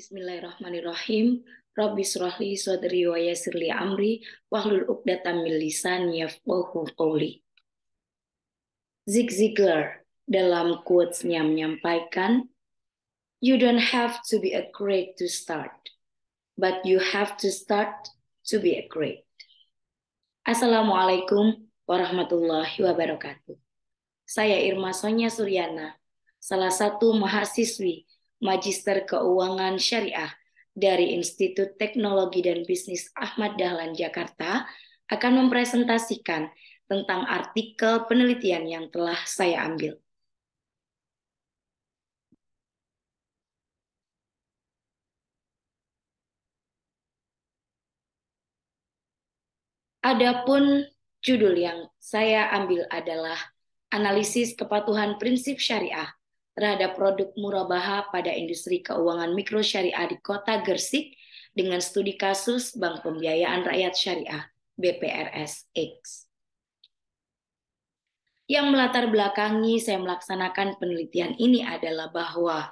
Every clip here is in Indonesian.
Bismillahirrahmanirrahim. Rabbi surahli sodri wa yasirli amri wahlul uqdatam min lisani yafqahu qawli. Zig Ziglar dalam quotes-nya menyampaikan, You don't have to be a great to start, but you have to start to be a great. Assalamualaikum warahmatullahi wabarakatuh. Saya Irma Sonya Suryana, salah satu mahasiswi Magister Keuangan Syariah dari Institut Teknologi dan Bisnis Ahmad Dahlan Jakarta akan mempresentasikan tentang artikel penelitian yang telah saya ambil. Adapun judul yang saya ambil adalah analisis kepatuhan prinsip syariah terhadap produk murabaha pada industri keuangan mikro syariah di kota Gersik dengan studi kasus Bank Pembiayaan Rakyat Syariah BPRS Yang melatar belakangi saya melaksanakan penelitian ini adalah bahwa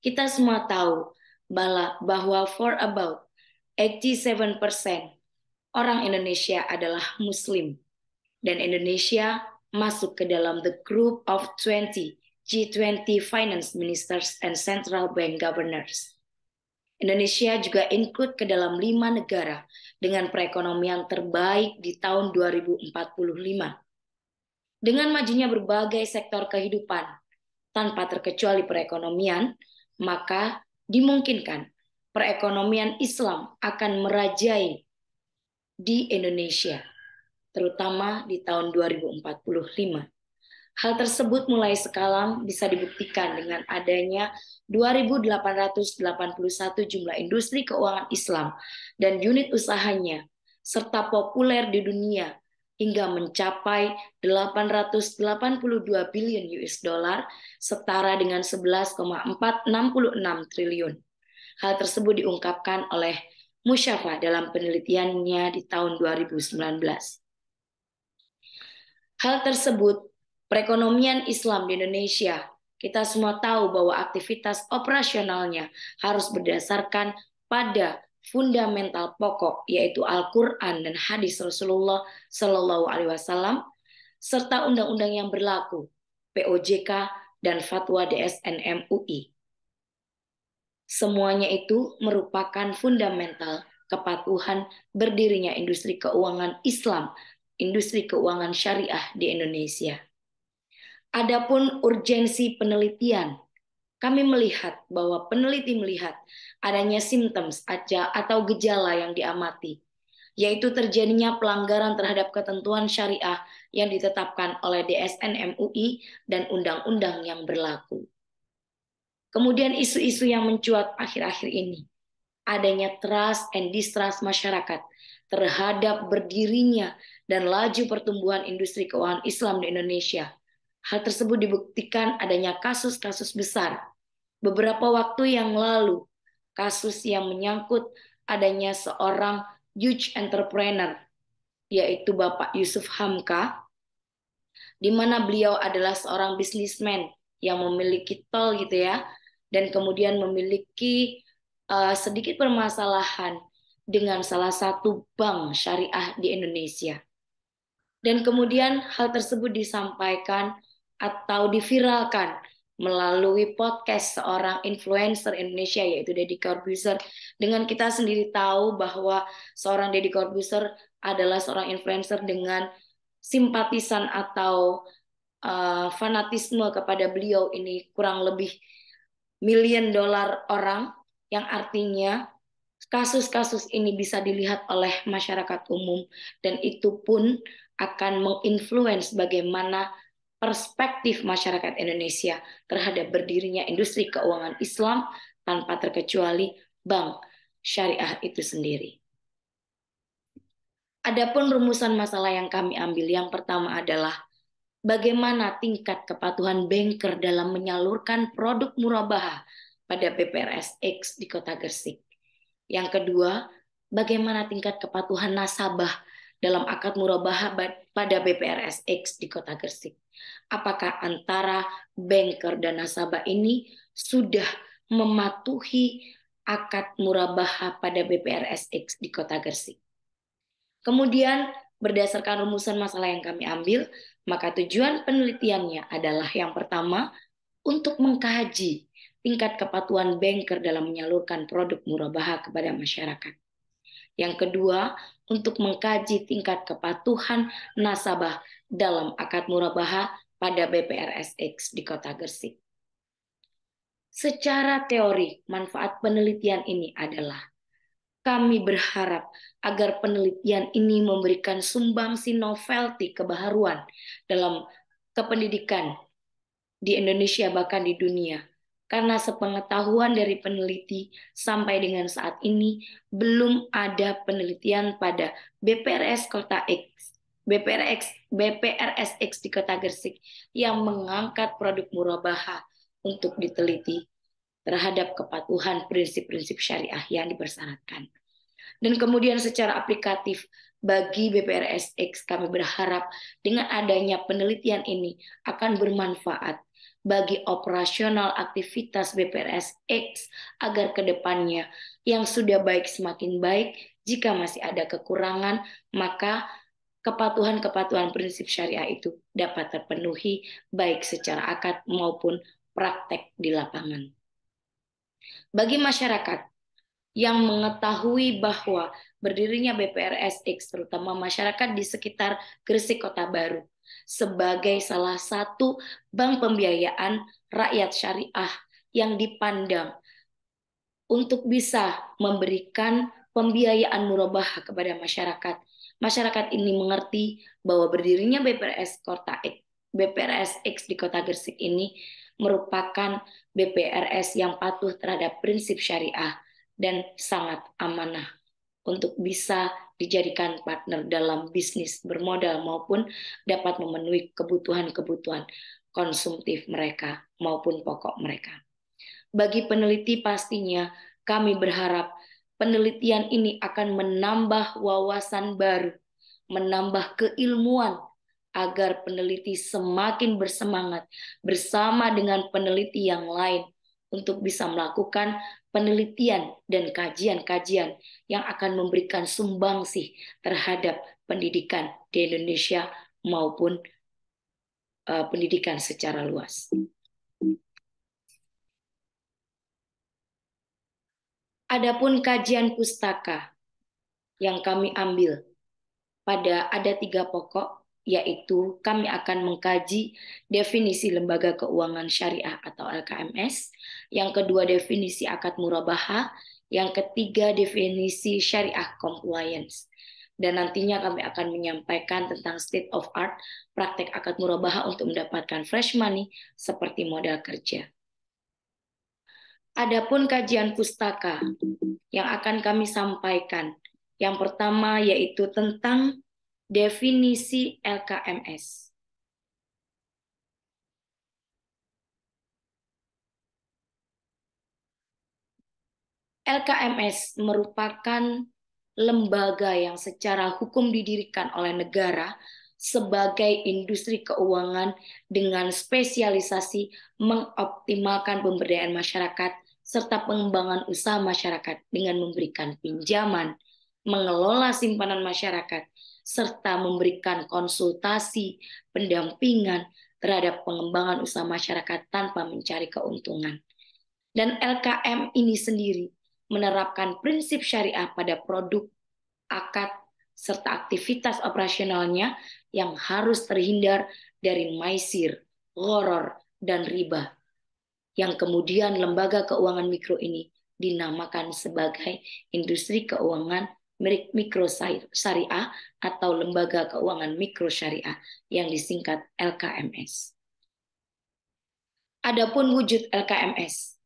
kita semua tahu bahwa for about 87% orang Indonesia adalah muslim dan Indonesia masuk ke dalam the group of 20 G20 Finance Ministers and Central Bank Governors. Indonesia juga include ke dalam lima negara dengan perekonomian terbaik di tahun 2045. Dengan majunya berbagai sektor kehidupan tanpa terkecuali perekonomian, maka dimungkinkan perekonomian Islam akan merajai di Indonesia, terutama di tahun 2045. Hal tersebut mulai sekarang bisa dibuktikan dengan adanya 2.881 jumlah industri keuangan Islam dan unit usahanya, serta populer di dunia hingga mencapai 882 billion US dollar setara dengan 11,466 triliun. Hal tersebut diungkapkan oleh Musyafa dalam penelitiannya di tahun 2019. Hal tersebut Perekonomian Islam di Indonesia, kita semua tahu bahwa aktivitas operasionalnya harus berdasarkan pada fundamental pokok yaitu Al-Qur'an dan hadis Rasulullah Shallallahu alaihi wasallam serta undang-undang yang berlaku POJK dan fatwa DSN MUI. Semuanya itu merupakan fundamental kepatuhan berdirinya industri keuangan Islam, industri keuangan syariah di Indonesia. Adapun urgensi penelitian, kami melihat bahwa peneliti melihat adanya symptoms atau gejala yang diamati, yaitu terjadinya pelanggaran terhadap ketentuan syariah yang ditetapkan oleh DSN MUI dan undang-undang yang berlaku. Kemudian isu-isu yang mencuat akhir-akhir ini, adanya trust and distrust masyarakat terhadap berdirinya dan laju pertumbuhan industri keuangan Islam di Indonesia – Hal tersebut dibuktikan adanya kasus-kasus besar. Beberapa waktu yang lalu, kasus yang menyangkut adanya seorang huge entrepreneur, yaitu Bapak Yusuf Hamka, di mana beliau adalah seorang bisnismen yang memiliki tol gitu ya, dan kemudian memiliki uh, sedikit permasalahan dengan salah satu bank syariah di Indonesia. Dan kemudian hal tersebut disampaikan atau diviralkan melalui podcast seorang influencer Indonesia yaitu Deddy Corbuzier dengan kita sendiri tahu bahwa seorang Deddy Corbuzier adalah seorang influencer dengan simpatisan atau uh, fanatisme kepada beliau ini kurang lebih million dolar orang yang artinya kasus-kasus ini bisa dilihat oleh masyarakat umum dan itu pun akan menginfluence bagaimana perspektif masyarakat Indonesia terhadap berdirinya industri keuangan Islam tanpa terkecuali bank syariah itu sendiri. Adapun rumusan masalah yang kami ambil yang pertama adalah bagaimana tingkat kepatuhan banker dalam menyalurkan produk murabahah pada X di Kota Gersik. Yang kedua, bagaimana tingkat kepatuhan nasabah dalam akad murabahah pada BPRSX di Kota Gersik. Apakah antara banker dan nasabah ini sudah mematuhi akad murabahah pada BPRSX di Kota Gersik? Kemudian berdasarkan rumusan masalah yang kami ambil, maka tujuan penelitiannya adalah yang pertama untuk mengkaji tingkat kepatuhan banker dalam menyalurkan produk murabaha kepada masyarakat. Yang kedua, untuk mengkaji tingkat kepatuhan nasabah dalam akad murabaha pada BPRSX di Kota Gersik. Secara teori, manfaat penelitian ini adalah kami berharap agar penelitian ini memberikan sumbangsi novelty kebaharuan dalam kependidikan di Indonesia bahkan di dunia karena sepengetahuan dari peneliti sampai dengan saat ini belum ada penelitian pada BPRS Kota X, BPRX, BPRSX di Kota Gersik yang mengangkat produk murabaha untuk diteliti terhadap kepatuhan prinsip-prinsip syariah yang dipersyaratkan. Dan kemudian secara aplikatif bagi BPRSX kami berharap dengan adanya penelitian ini akan bermanfaat bagi operasional aktivitas BPRS X agar ke depannya yang sudah baik semakin baik. Jika masih ada kekurangan, maka kepatuhan-kepatuhan prinsip syariah itu dapat terpenuhi baik secara akad maupun praktek di lapangan. Bagi masyarakat yang mengetahui bahwa berdirinya BPRSX, terutama masyarakat di sekitar Gresik Kota Baru, sebagai salah satu bank pembiayaan rakyat syariah yang dipandang untuk bisa memberikan pembiayaan murabah kepada masyarakat. Masyarakat ini mengerti bahwa berdirinya BPRS Kota X, X di Kota Gresik ini merupakan BPRS yang patuh terhadap prinsip syariah dan sangat amanah untuk bisa dijadikan partner dalam bisnis bermodal maupun dapat memenuhi kebutuhan-kebutuhan konsumtif mereka maupun pokok mereka. Bagi peneliti pastinya kami berharap penelitian ini akan menambah wawasan baru, menambah keilmuan agar peneliti semakin bersemangat bersama dengan peneliti yang lain untuk bisa melakukan penelitian dan kajian-kajian yang akan memberikan sumbangsih terhadap pendidikan di Indonesia maupun uh, pendidikan secara luas. Adapun kajian pustaka yang kami ambil pada ada tiga pokok yaitu kami akan mengkaji definisi lembaga keuangan syariah atau LKMS, yang kedua definisi akad murabaha, yang ketiga definisi syariah compliance. Dan nantinya kami akan menyampaikan tentang state of art praktek akad murabaha untuk mendapatkan fresh money seperti modal kerja. Adapun kajian pustaka yang akan kami sampaikan, yang pertama yaitu tentang definisi LKMS. LKMS merupakan lembaga yang secara hukum didirikan oleh negara sebagai industri keuangan dengan spesialisasi mengoptimalkan pemberdayaan masyarakat serta pengembangan usaha masyarakat dengan memberikan pinjaman, mengelola simpanan masyarakat, serta memberikan konsultasi, pendampingan terhadap pengembangan usaha masyarakat tanpa mencari keuntungan. Dan LKM ini sendiri menerapkan prinsip syariah pada produk, akad, serta aktivitas operasionalnya yang harus terhindar dari maisir, horor, dan riba. Yang kemudian lembaga keuangan mikro ini dinamakan sebagai industri keuangan mikro syariah atau lembaga keuangan mikro syariah yang disingkat LKMS. Adapun wujud LKMS.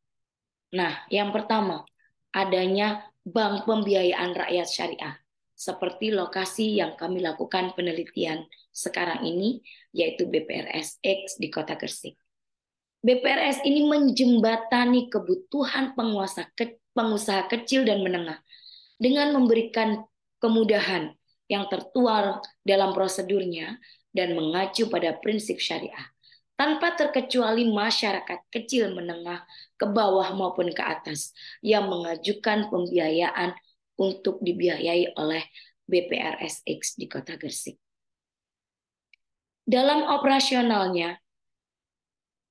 Nah, yang pertama, adanya bank pembiayaan rakyat syariah seperti lokasi yang kami lakukan penelitian sekarang ini yaitu BPRS X di Kota Gresik. BPRS ini menjembatani kebutuhan penguasa ke, pengusaha kecil dan menengah dengan memberikan kemudahan yang tertuang dalam prosedurnya dan mengacu pada prinsip syariah tanpa terkecuali masyarakat kecil menengah ke bawah maupun ke atas yang mengajukan pembiayaan untuk dibiayai oleh BPRSX di Kota Gersik. Dalam operasionalnya,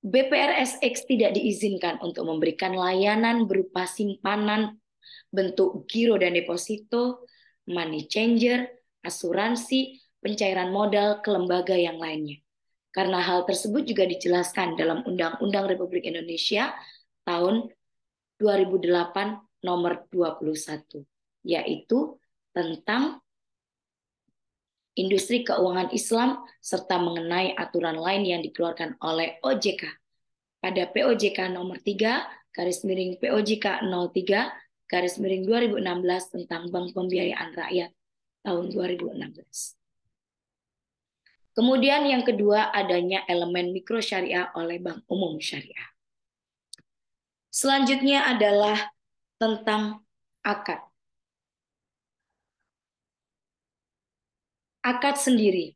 BPRSX tidak diizinkan untuk memberikan layanan berupa simpanan bentuk giro dan deposito, money changer, asuransi, pencairan modal ke lembaga yang lainnya. Karena hal tersebut juga dijelaskan dalam Undang-Undang Republik Indonesia tahun 2008 nomor 21, yaitu tentang industri keuangan Islam serta mengenai aturan lain yang dikeluarkan oleh OJK pada POJK nomor 3 garis miring POJK 03 garis miring 2016 tentang Bank Pembiayaan Rakyat tahun 2016. Kemudian yang kedua adanya elemen mikro syariah oleh Bank Umum Syariah. Selanjutnya adalah tentang akad. Akad sendiri.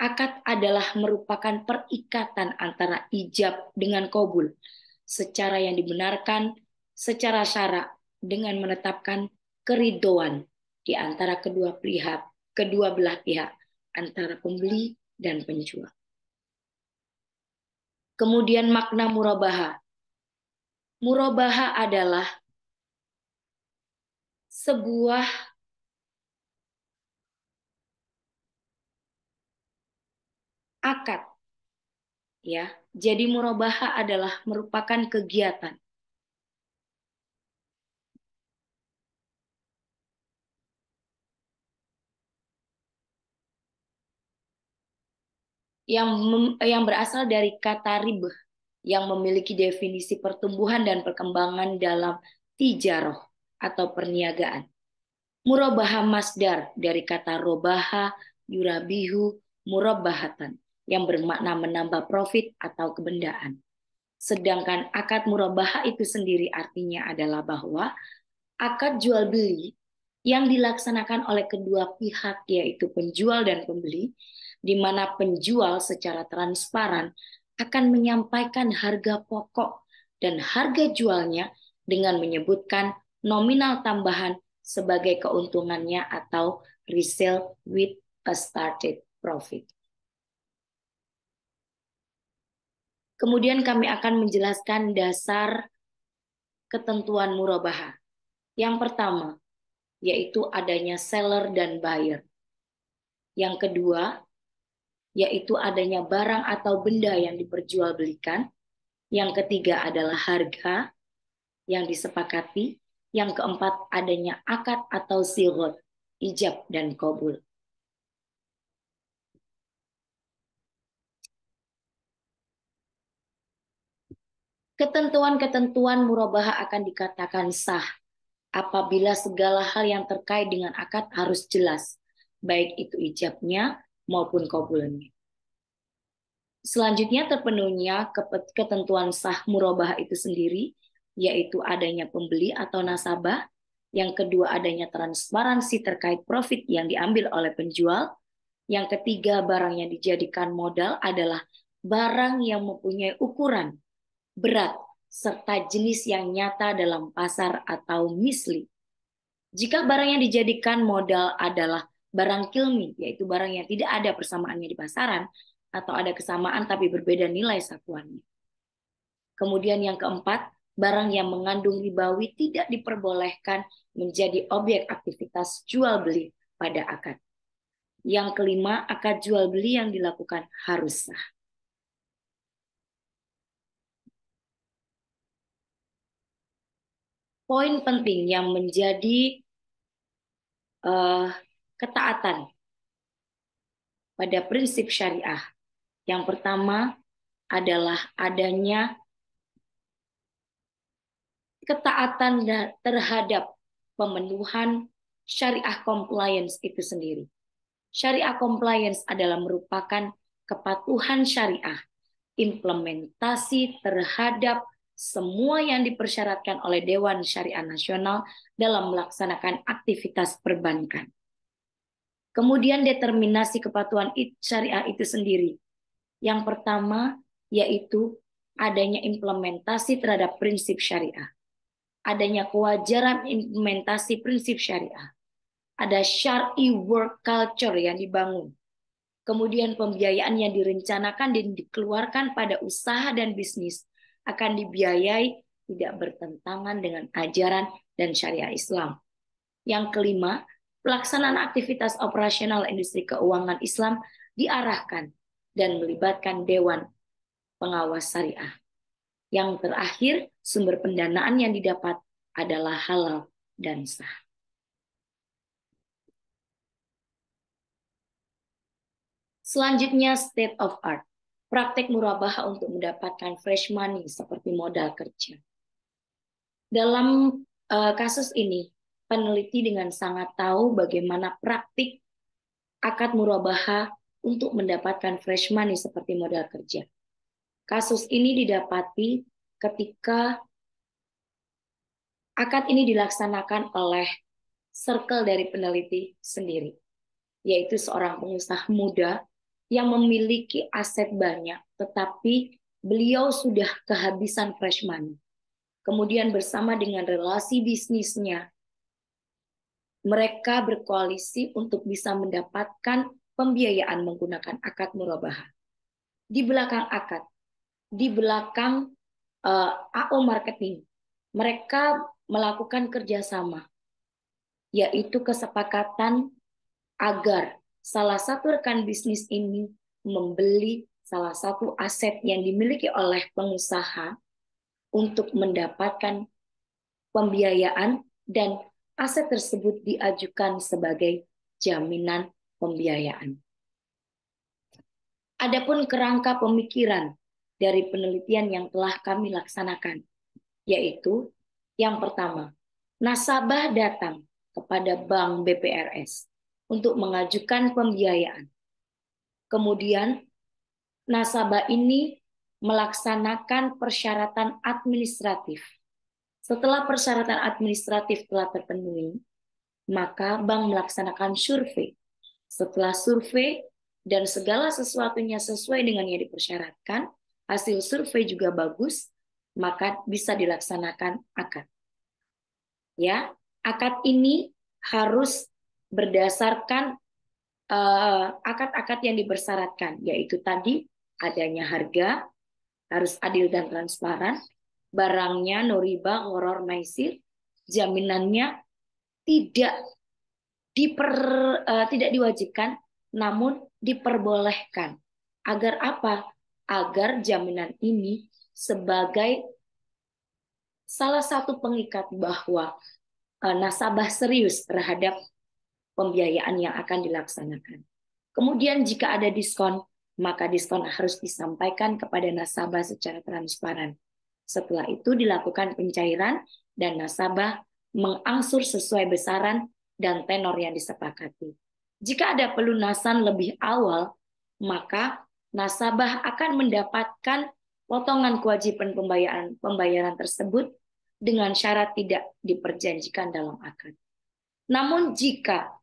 Akad adalah merupakan perikatan antara ijab dengan kobul secara yang dibenarkan secara syarak dengan menetapkan keridoan di antara kedua pihak, kedua belah pihak, antara pembeli dan penjual. Kemudian makna murabaha. Murabaha adalah sebuah akad. Ya, jadi murabaha adalah merupakan kegiatan yang mem, yang berasal dari kata ribah yang memiliki definisi pertumbuhan dan perkembangan dalam tijaroh atau perniagaan. Murabaha masdar dari kata robaha, yurabihu, murabahatan yang bermakna menambah profit atau kebendaan. Sedangkan akad murabaha itu sendiri artinya adalah bahwa akad jual beli yang dilaksanakan oleh kedua pihak yaitu penjual dan pembeli di mana penjual secara transparan akan menyampaikan harga pokok dan harga jualnya dengan menyebutkan nominal tambahan sebagai keuntungannya atau resale with a started profit. Kemudian kami akan menjelaskan dasar ketentuan murabaha. Yang pertama, yaitu adanya seller dan buyer. Yang kedua, yaitu adanya barang atau benda yang diperjualbelikan. Yang ketiga adalah harga yang disepakati. Yang keempat adanya akad atau sirot, ijab dan kobul. Ketentuan-ketentuan murabaha akan dikatakan sah apabila segala hal yang terkait dengan akad harus jelas, baik itu ijabnya maupun kabulnya. Selanjutnya terpenuhnya ketentuan sah murabah itu sendiri, yaitu adanya pembeli atau nasabah, yang kedua adanya transparansi terkait profit yang diambil oleh penjual, yang ketiga barang yang dijadikan modal adalah barang yang mempunyai ukuran, berat, serta jenis yang nyata dalam pasar atau misli. Jika barang yang dijadikan modal adalah barang kilmi, yaitu barang yang tidak ada persamaannya di pasaran, atau ada kesamaan tapi berbeda nilai satuannya. Kemudian yang keempat, barang yang mengandung ribawi tidak diperbolehkan menjadi objek aktivitas jual beli pada akad. Yang kelima, akad jual beli yang dilakukan harus sah. poin penting yang menjadi uh, ketaatan pada prinsip syariah. Yang pertama adalah adanya ketaatan terhadap pemenuhan syariah compliance itu sendiri. Syariah compliance adalah merupakan kepatuhan syariah, implementasi terhadap semua yang dipersyaratkan oleh Dewan Syariah Nasional dalam melaksanakan aktivitas perbankan. Kemudian determinasi kepatuhan syariah itu sendiri. Yang pertama yaitu adanya implementasi terhadap prinsip syariah. Adanya kewajaran implementasi prinsip syariah. Ada syari work culture yang dibangun. Kemudian pembiayaan yang direncanakan dan dikeluarkan pada usaha dan bisnis akan dibiayai tidak bertentangan dengan ajaran dan syariah Islam. Yang kelima, pelaksanaan aktivitas operasional industri keuangan Islam diarahkan dan melibatkan Dewan Pengawas Syariah. Yang terakhir, sumber pendanaan yang didapat adalah halal dan sah. Selanjutnya, state of art praktek murabah untuk mendapatkan fresh money seperti modal kerja. Dalam uh, kasus ini, peneliti dengan sangat tahu bagaimana praktik akad murabaha untuk mendapatkan fresh money seperti modal kerja. Kasus ini didapati ketika akad ini dilaksanakan oleh circle dari peneliti sendiri, yaitu seorang pengusaha muda yang memiliki aset banyak, tetapi beliau sudah kehabisan fresh money. Kemudian bersama dengan relasi bisnisnya, mereka berkoalisi untuk bisa mendapatkan pembiayaan menggunakan akad murabaha. Di belakang akad, di belakang uh, eh, AO marketing, mereka melakukan kerjasama, yaitu kesepakatan agar salah satu rekan bisnis ini membeli salah satu aset yang dimiliki oleh pengusaha untuk mendapatkan pembiayaan dan aset tersebut diajukan sebagai jaminan pembiayaan. Adapun kerangka pemikiran dari penelitian yang telah kami laksanakan, yaitu yang pertama, nasabah datang kepada Bank BPRS untuk mengajukan pembiayaan. Kemudian, nasabah ini melaksanakan persyaratan administratif. Setelah persyaratan administratif telah terpenuhi, maka bank melaksanakan survei. Setelah survei dan segala sesuatunya sesuai dengan yang dipersyaratkan, hasil survei juga bagus, maka bisa dilaksanakan akad. Ya, akad ini harus berdasarkan eh, akad-akad uh, yang dipersyaratkan, yaitu tadi adanya harga, harus adil dan transparan, barangnya noriba, horor, maisir, jaminannya tidak diper uh, tidak diwajibkan, namun diperbolehkan. Agar apa? Agar jaminan ini sebagai salah satu pengikat bahwa uh, nasabah serius terhadap pembiayaan yang akan dilaksanakan. Kemudian jika ada diskon, maka diskon harus disampaikan kepada nasabah secara transparan. Setelah itu dilakukan pencairan dan nasabah mengangsur sesuai besaran dan tenor yang disepakati. Jika ada pelunasan lebih awal, maka nasabah akan mendapatkan potongan kewajiban pembayaran pembayaran tersebut dengan syarat tidak diperjanjikan dalam akad. Namun jika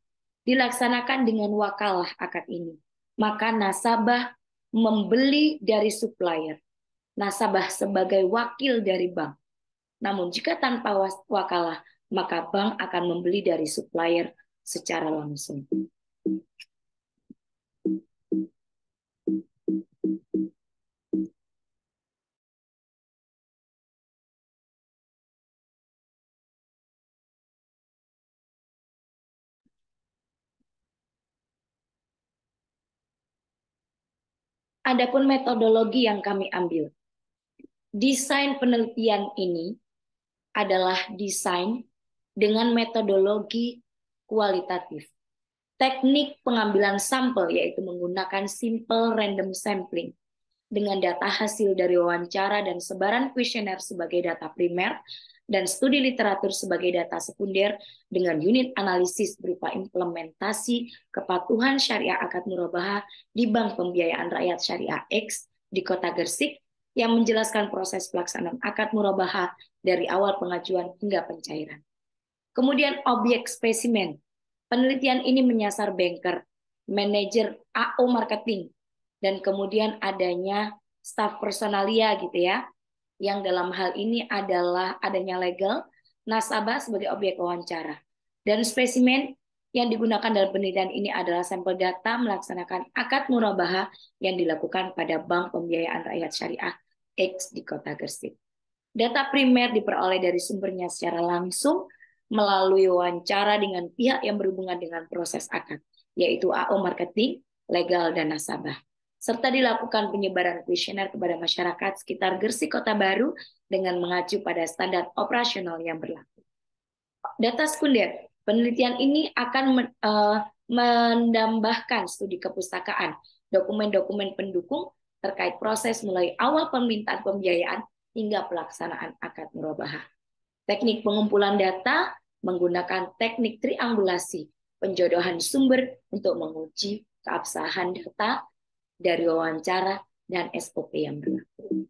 dilaksanakan dengan wakalah akad ini. Maka nasabah membeli dari supplier. Nasabah sebagai wakil dari bank. Namun jika tanpa wakalah, maka bank akan membeli dari supplier secara langsung. Adapun metodologi yang kami ambil, desain penelitian ini adalah desain dengan metodologi kualitatif. Teknik pengambilan sampel yaitu menggunakan simple random sampling dengan data hasil dari wawancara dan sebaran kuesioner sebagai data primer dan studi literatur sebagai data sekunder dengan unit analisis berupa implementasi kepatuhan syariah akad murabaha di Bank Pembiayaan Rakyat Syariah X di Kota Gersik yang menjelaskan proses pelaksanaan akad murabaha dari awal pengajuan hingga pencairan. Kemudian objek spesimen. Penelitian ini menyasar banker, manajer AO marketing, dan kemudian adanya staff personalia gitu ya, yang dalam hal ini adalah adanya legal, nasabah sebagai objek wawancara. Dan spesimen yang digunakan dalam penelitian ini adalah sampel data melaksanakan akad murabaha yang dilakukan pada Bank Pembiayaan Rakyat Syariah X di Kota Gresik. Data primer diperoleh dari sumbernya secara langsung melalui wawancara dengan pihak yang berhubungan dengan proses akad, yaitu AO marketing, legal, dan nasabah serta dilakukan penyebaran kuesioner kepada masyarakat sekitar Gersik Kota Baru dengan mengacu pada standar operasional yang berlaku. Data sekunder, penelitian ini akan men, eh, menambahkan studi kepustakaan, dokumen-dokumen pendukung terkait proses mulai awal permintaan pembiayaan hingga pelaksanaan akad murabahah. Teknik pengumpulan data menggunakan teknik triangulasi, penjodohan sumber untuk menguji keabsahan data dari wawancara dan SOP yang berlaku.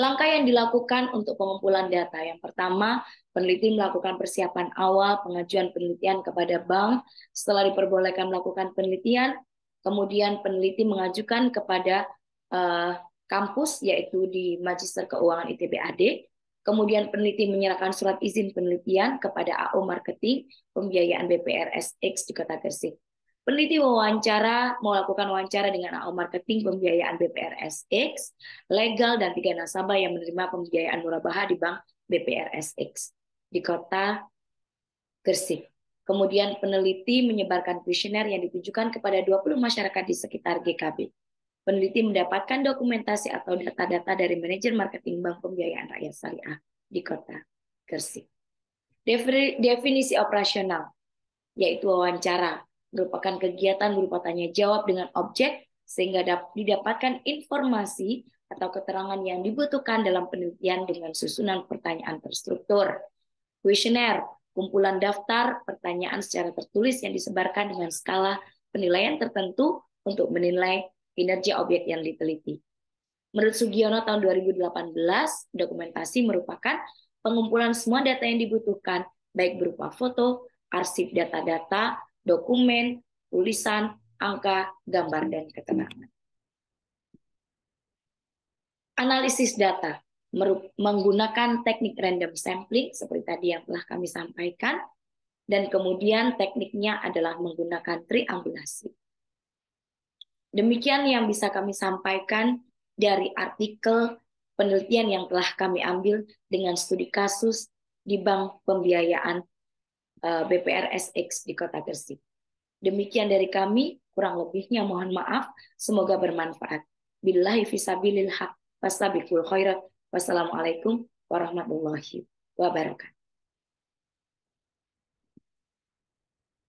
Langkah yang dilakukan untuk pengumpulan data. Yang pertama, peneliti melakukan persiapan awal pengajuan penelitian kepada bank. Setelah diperbolehkan melakukan penelitian, kemudian peneliti mengajukan kepada uh, kampus, yaitu di Magister Keuangan ITB AD. Kemudian peneliti menyerahkan surat izin penelitian kepada AO Marketing Pembiayaan BPRSX di Kota Gresik. Peneliti wawancara melakukan wawancara dengan AO Marketing Pembiayaan BPRSX, legal dan tiga nasabah yang menerima pembiayaan murabaha di Bank BPRSX di Kota Gresik. Kemudian peneliti menyebarkan kuesioner yang ditujukan kepada 20 masyarakat di sekitar GKB peneliti mendapatkan dokumentasi atau data-data dari manajer marketing Bank Pembiayaan Rakyat Syariah di kota Gresik. Definisi operasional, yaitu wawancara, merupakan kegiatan berupa tanya jawab dengan objek sehingga didapatkan informasi atau keterangan yang dibutuhkan dalam penelitian dengan susunan pertanyaan terstruktur. Kuesioner, kumpulan daftar pertanyaan secara tertulis yang disebarkan dengan skala penilaian tertentu untuk menilai kinerja objek yang diteliti. Menurut Sugiono tahun 2018, dokumentasi merupakan pengumpulan semua data yang dibutuhkan, baik berupa foto, arsip data-data, dokumen, tulisan, angka, gambar, dan keterangan. Analisis data menggunakan teknik random sampling seperti tadi yang telah kami sampaikan, dan kemudian tekniknya adalah menggunakan triangulasi. Demikian yang bisa kami sampaikan dari artikel penelitian yang telah kami ambil dengan studi kasus di Bank Pembiayaan eh, BPRSX di Kota Gresik. Demikian dari kami, kurang lebihnya mohon maaf, semoga bermanfaat. Billahi fisabilil haq, khairat, wassalamualaikum warahmatullahi wabarakatuh.